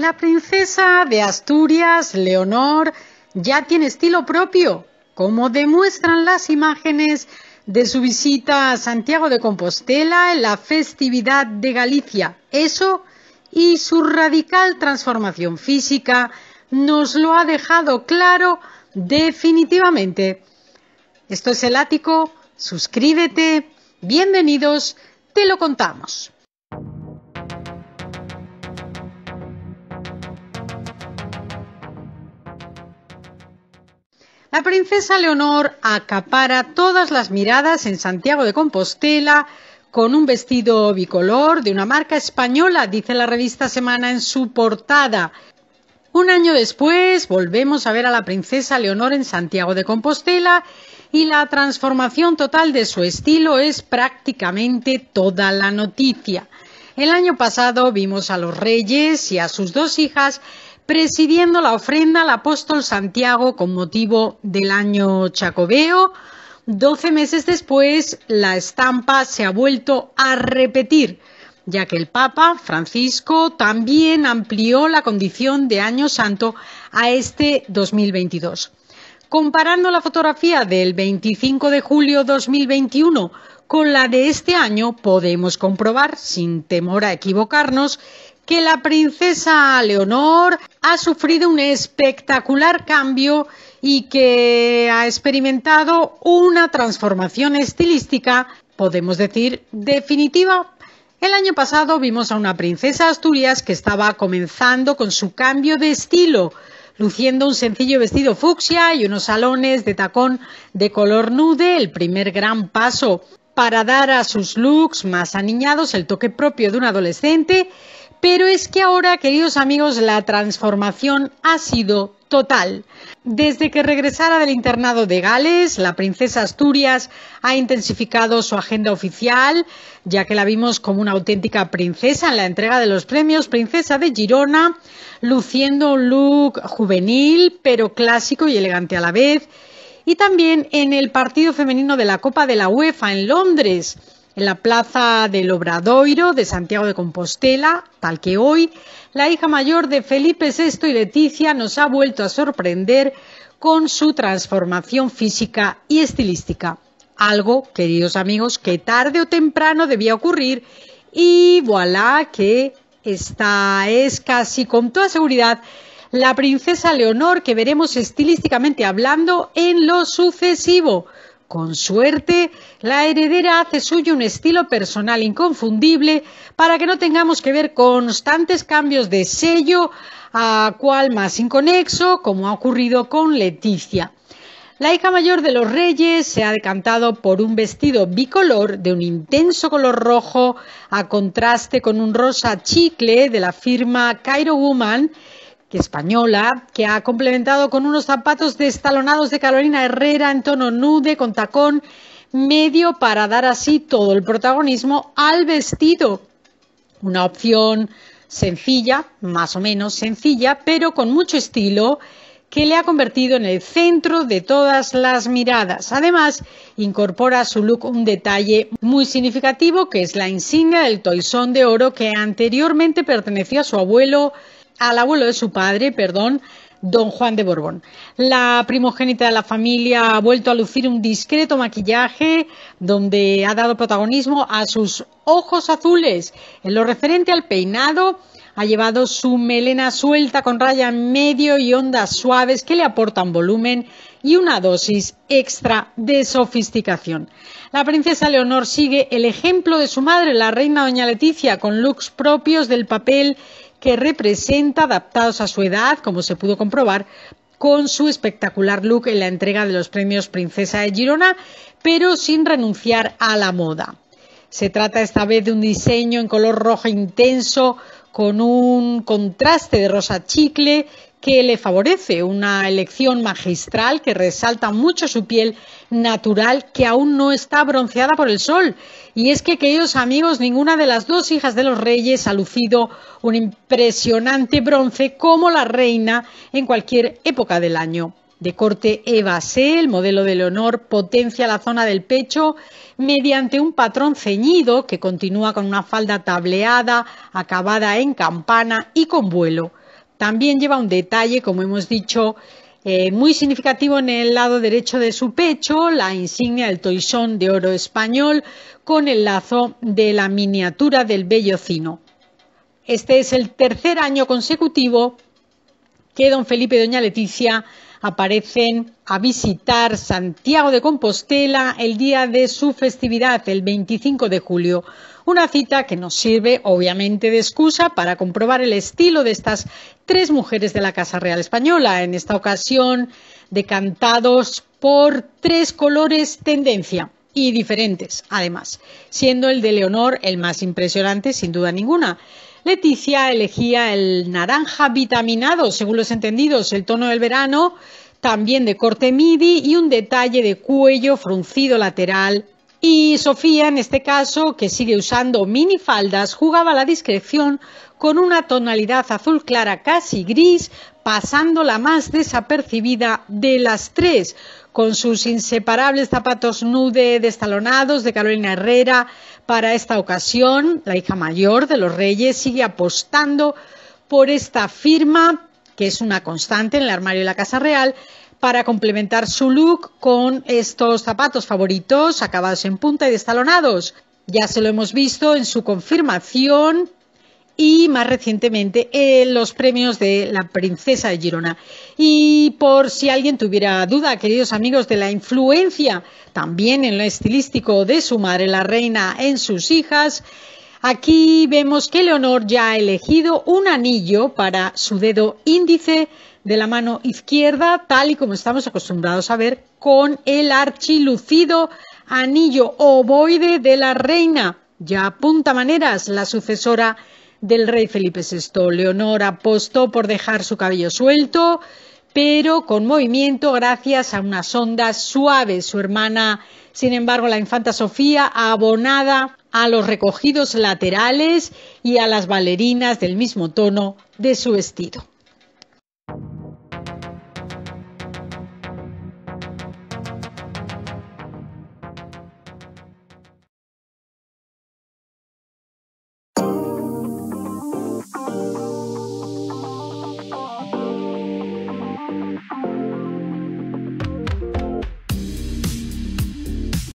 La princesa de Asturias, Leonor, ya tiene estilo propio, como demuestran las imágenes de su visita a Santiago de Compostela en la festividad de Galicia. Eso y su radical transformación física nos lo ha dejado claro definitivamente. Esto es el ático, suscríbete, bienvenidos, te lo contamos. La princesa Leonor acapara todas las miradas en Santiago de Compostela con un vestido bicolor de una marca española, dice la revista Semana en su portada. Un año después volvemos a ver a la princesa Leonor en Santiago de Compostela y la transformación total de su estilo es prácticamente toda la noticia. El año pasado vimos a los reyes y a sus dos hijas presidiendo la ofrenda al apóstol Santiago con motivo del año chacobeo. Doce meses después, la estampa se ha vuelto a repetir, ya que el Papa Francisco también amplió la condición de Año Santo a este 2022. Comparando la fotografía del 25 de julio 2021 con la de este año, podemos comprobar, sin temor a equivocarnos, que la princesa Leonor ha sufrido un espectacular cambio y que ha experimentado una transformación estilística, podemos decir, definitiva. El año pasado vimos a una princesa Asturias que estaba comenzando con su cambio de estilo, luciendo un sencillo vestido fucsia y unos salones de tacón de color nude, el primer gran paso para dar a sus looks más aniñados el toque propio de un adolescente pero es que ahora, queridos amigos, la transformación ha sido total. Desde que regresara del internado de Gales, la princesa Asturias ha intensificado su agenda oficial, ya que la vimos como una auténtica princesa en la entrega de los premios Princesa de Girona, luciendo un look juvenil, pero clásico y elegante a la vez, y también en el partido femenino de la Copa de la UEFA en Londres en la plaza del Obradoiro de Santiago de Compostela, tal que hoy, la hija mayor de Felipe VI y Leticia nos ha vuelto a sorprender con su transformación física y estilística. Algo, queridos amigos, que tarde o temprano debía ocurrir y voilà que esta es casi con toda seguridad la princesa Leonor que veremos estilísticamente hablando en lo sucesivo. Con suerte, la heredera hace suyo un estilo personal inconfundible para que no tengamos que ver constantes cambios de sello a cual más inconexo, como ha ocurrido con Leticia. La hija mayor de los reyes se ha decantado por un vestido bicolor de un intenso color rojo a contraste con un rosa chicle de la firma Cairo Woman que española, que ha complementado con unos zapatos destalonados de Carolina Herrera en tono nude con tacón medio para dar así todo el protagonismo al vestido. Una opción sencilla, más o menos sencilla, pero con mucho estilo que le ha convertido en el centro de todas las miradas. Además, incorpora a su look un detalle muy significativo que es la insignia del toisón de oro que anteriormente perteneció a su abuelo al abuelo de su padre, perdón, don Juan de Borbón. La primogénita de la familia ha vuelto a lucir un discreto maquillaje donde ha dado protagonismo a sus ojos azules. En lo referente al peinado, ha llevado su melena suelta con raya en medio y ondas suaves que le aportan volumen y una dosis extra de sofisticación. La princesa Leonor sigue el ejemplo de su madre, la reina doña Leticia, con looks propios del papel que representa adaptados a su edad, como se pudo comprobar, con su espectacular look en la entrega de los premios Princesa de Girona, pero sin renunciar a la moda. Se trata esta vez de un diseño en color rojo intenso con un contraste de rosa chicle que le favorece, una elección magistral que resalta mucho su piel natural que aún no está bronceada por el sol. Y es que, queridos amigos, ninguna de las dos hijas de los reyes ha lucido un impresionante bronce como la reina en cualquier época del año. De corte evasé, el modelo de Leonor potencia la zona del pecho mediante un patrón ceñido que continúa con una falda tableada, acabada en campana y con vuelo. También lleva un detalle, como hemos dicho, eh, muy significativo en el lado derecho de su pecho, la insignia del toisón de oro español con el lazo de la miniatura del Cino. Este es el tercer año consecutivo que don Felipe y doña Leticia aparecen a visitar Santiago de Compostela el día de su festividad, el 25 de julio. Una cita que nos sirve, obviamente, de excusa para comprobar el estilo de estas tres mujeres de la Casa Real Española, en esta ocasión decantados por tres colores tendencia y diferentes, además, siendo el de Leonor el más impresionante, sin duda ninguna. Leticia elegía el naranja vitaminado, según los entendidos, el tono del verano, también de corte midi y un detalle de cuello fruncido lateral. Y Sofía, en este caso, que sigue usando minifaldas, jugaba la discreción con una tonalidad azul clara casi gris, pasando la más desapercibida de las tres, con sus inseparables zapatos nude destalonados de Carolina Herrera. Para esta ocasión, la hija mayor de los Reyes sigue apostando por esta firma, que es una constante en el armario de la Casa Real, para complementar su look con estos zapatos favoritos acabados en punta y destalonados. Ya se lo hemos visto en su confirmación y más recientemente en eh, los premios de la Princesa de Girona. Y por si alguien tuviera duda, queridos amigos, de la influencia también en lo estilístico de su madre, la reina, en sus hijas, Aquí vemos que Leonor ya ha elegido un anillo para su dedo índice de la mano izquierda, tal y como estamos acostumbrados a ver con el archilucido anillo ovoide de la reina, ya apunta maneras, la sucesora del rey Felipe VI. Leonor apostó por dejar su cabello suelto, pero con movimiento gracias a unas ondas suaves. Su hermana, sin embargo, la infanta Sofía, abonada a los recogidos laterales y a las bailarinas del mismo tono de su vestido.